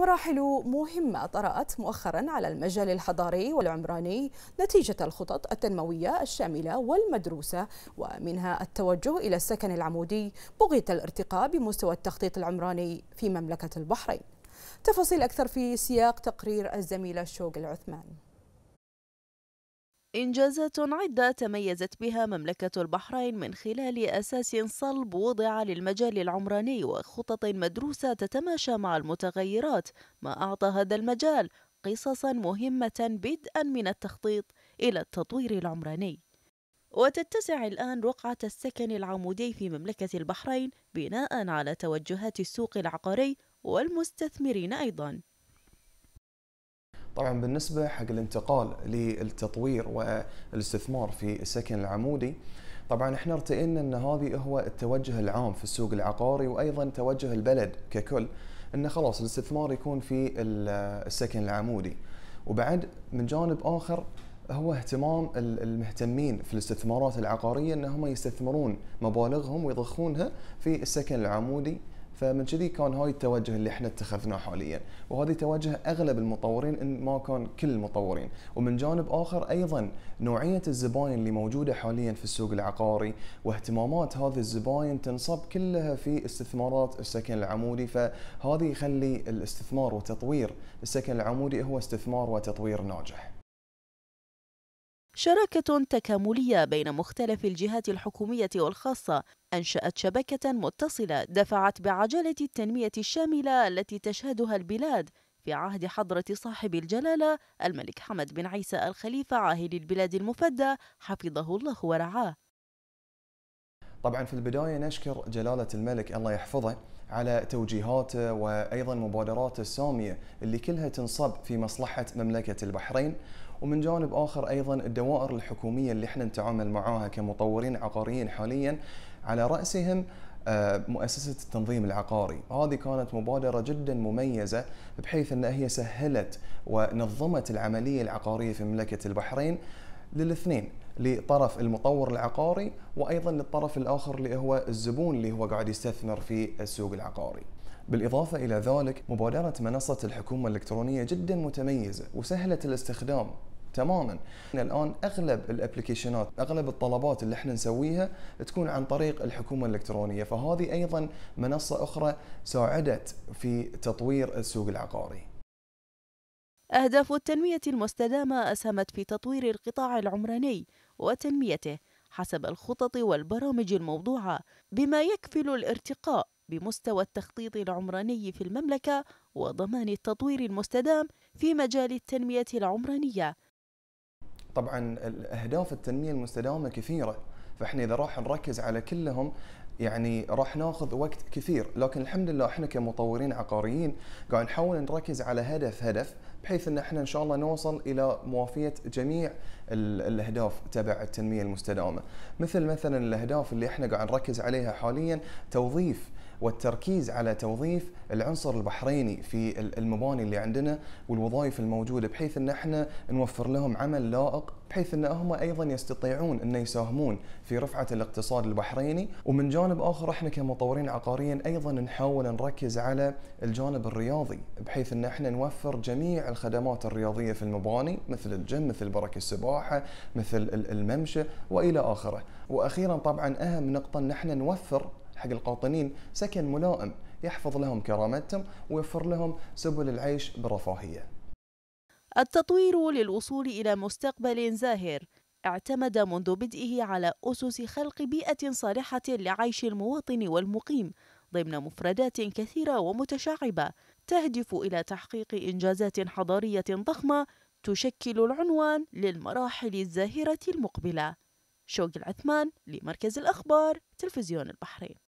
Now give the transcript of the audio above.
مراحل مهمة طرأت مؤخرا على المجال الحضاري والعمراني نتيجة الخطط التنموية الشاملة والمدروسة ومنها التوجه إلى السكن العمودي بغية الارتقاء بمستوى التخطيط العمراني في مملكة البحرين تفاصيل أكثر في سياق تقرير الزميلة شوق العثمان إنجازات عدة تميزت بها مملكة البحرين من خلال أساس صلب وضع للمجال العمراني وخطط مدروسة تتماشى مع المتغيرات ما أعطى هذا المجال قصصا مهمة بدءا من التخطيط إلى التطوير العمراني وتتسع الآن رقعة السكن العمودي في مملكة البحرين بناء على توجهات السوق العقاري والمستثمرين أيضاً طبعا بالنسبه حق الانتقال للتطوير والاستثمار في السكن العمودي طبعا احنا ارتئينا ان هذه هو التوجه العام في السوق العقاري وايضا توجه البلد ككل انه خلاص الاستثمار يكون في السكن العمودي وبعد من جانب اخر هو اهتمام المهتمين في الاستثمارات العقاريه انهم يستثمرون مبالغهم ويضخونها في السكن العمودي فمن كذي كان هاي التوجه اللي احنا اتخذناه حاليا وهذا توجه اغلب المطورين ان ما كان كل المطورين ومن جانب اخر ايضا نوعيه الزباين اللي موجوده حاليا في السوق العقاري واهتمامات هذه الزباين تنصب كلها في استثمارات السكن العمودي فهذا يخلي الاستثمار وتطوير السكن العمودي هو استثمار وتطوير ناجح شراكة تكاملية بين مختلف الجهات الحكومية والخاصة أنشأت شبكة متصلة دفعت بعجلة التنمية الشاملة التي تشهدها البلاد في عهد حضرة صاحب الجلالة الملك حمد بن عيسى الخليفة عاهل البلاد المفدى حفظه الله ورعاه طبعا في البداية نشكر جلالة الملك الله يحفظه على توجيهاته وأيضا مبادراته السامية اللي كلها تنصب في مصلحة مملكة البحرين ومن جانب اخر ايضا الدوائر الحكوميه اللي احنا نتعامل معاها كمطورين عقاريين حاليا على راسهم آه، مؤسسة التنظيم العقاري هذه كانت مبادرة جدا مميزة بحيث أنها هي سهلت ونظمت العملية العقارية في مملكة البحرين للاثنين لطرف المطور العقاري وأيضا للطرف الآخر اللي هو الزبون اللي هو قاعد يستثمر في السوق العقاري بالإضافة إلى ذلك مبادرة منصة الحكومة الإلكترونية جدا متميزة وسهلة الاستخدام تماما الان اغلب الأبليكيشنات اغلب الطلبات اللي احنا نسويها تكون عن طريق الحكومه الالكترونيه فهذه ايضا منصه اخرى ساعدت في تطوير السوق العقاري اهداف التنميه المستدامه اسهمت في تطوير القطاع العمراني وتنميته حسب الخطط والبرامج الموضوعه بما يكفل الارتقاء بمستوى التخطيط العمراني في المملكة وضمان التطوير المستدام في مجال التنمية العمرانية. طبعا الأهداف التنمية المستدامة كثيرة فاحنا إذا راح نركز على كلهم يعني راح ناخذ وقت كثير لكن الحمد لله احنا كمطورين عقاريين قاعد نحاول نركز على هدف هدف بحيث ان احنا ان شاء الله نوصل الى موافيه جميع الاهداف تبع التنميه المستدامه مثل مثلا الاهداف اللي احنا قاعد نركز عليها حاليا توظيف والتركيز على توظيف العنصر البحريني في المباني اللي عندنا والوظائف الموجوده بحيث ان احنا نوفر لهم عمل لائق بحيث ان هم ايضا يستطيعون ان يساهمون في رفعه الاقتصاد البحريني ومن جانب اخر احنا كمطورين عقاريين ايضا نحاول نركز على الجانب الرياضي بحيث ان احنا نوفر جميع الخدمات الرياضية في المباني مثل الجيم مثل برك السباحة مثل الممشى وإلى آخره وأخيرا طبعا أهم نقطة أن احنا نوفر حق القاطنين سكن ملائم يحفظ لهم كرامتهم ويوفر لهم سبل العيش برفاهية التطوير للوصول إلى مستقبل زاهر اعتمد منذ بدئه على أسس خلق بيئة صالحة لعيش المواطن والمقيم ضمن مفردات كثيرة ومتشعبة تهدف إلى تحقيق إنجازات حضارية ضخمة تشكل العنوان للمراحل الزاهرة المقبلة شوق العثمان لمركز الأخبار تلفزيون البحرين